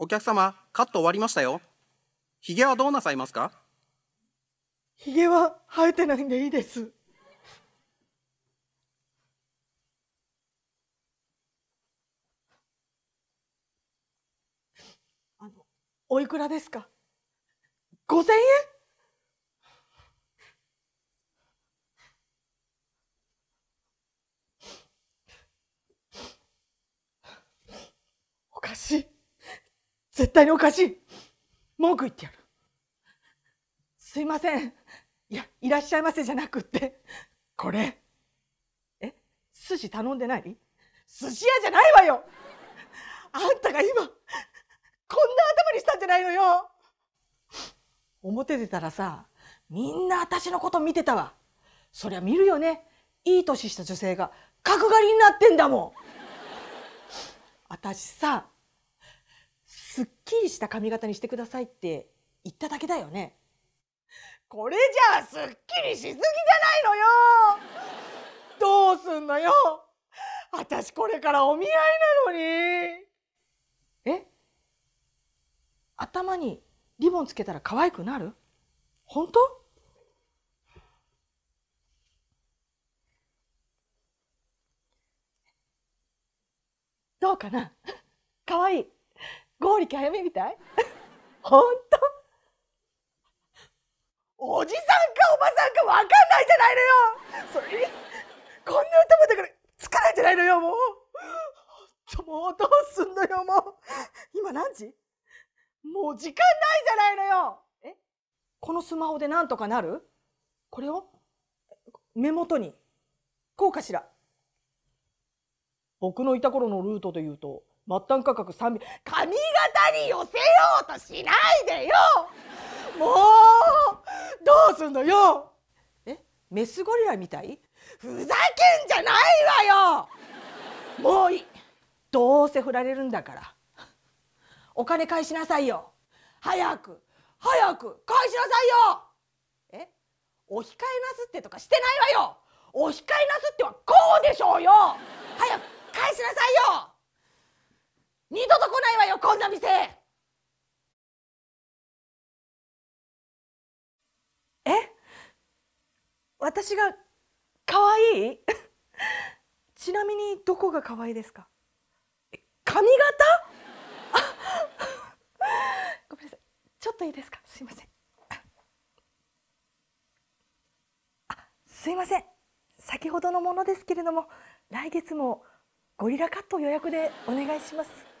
お客様、カット終わりましたよ。ヒゲはどうなさいますかヒゲは生えてないんでいいです。あの、おいくらですか ?5000 円おかしい。絶対におかしい文句言ってやるすいませんいやいらっしゃいませじゃなくってこれえ寿司頼んでない寿司屋じゃないわよあんたが今こんな頭にしたんじゃないのよ表出たらさみんな私のこと見てたわそりゃ見るよねいい年した女性が角刈りになってんだもん私さすっきりした髪型にしてくださいって言っただけだよねこれじゃあすっきりしすぎじゃないのよどうすんのよ私これからお見合いなのにえ頭にリボンつけたら可愛くなる本当どうかな可愛いい剛力早めみたい 本当おじさんかおばさんかわかんないじゃないのよそれにこんな歌もだからつかないじゃないのよもうちょもうどうすんのよもう今何時もう時間ないじゃないのよえこのスマホでなんとかなるこれを目元にこうかしら僕のいた頃のルートで言うと末端価格三0髪型に寄せようとしないでよもうどうすんのよえメスゴリラみたいふざけんじゃないわよもういいどうせ振られるんだからお金返しなさいよ早く早く返しなさいよえお控えなすってとかしてないわよお控えなすってはこうでしょうよな店え私が可愛い ちなみにどこが可愛いですか髪型 ごめんなさいちょっといいですかすいませんすいません先ほどのものですけれども来月もゴリラカット予約でお願いします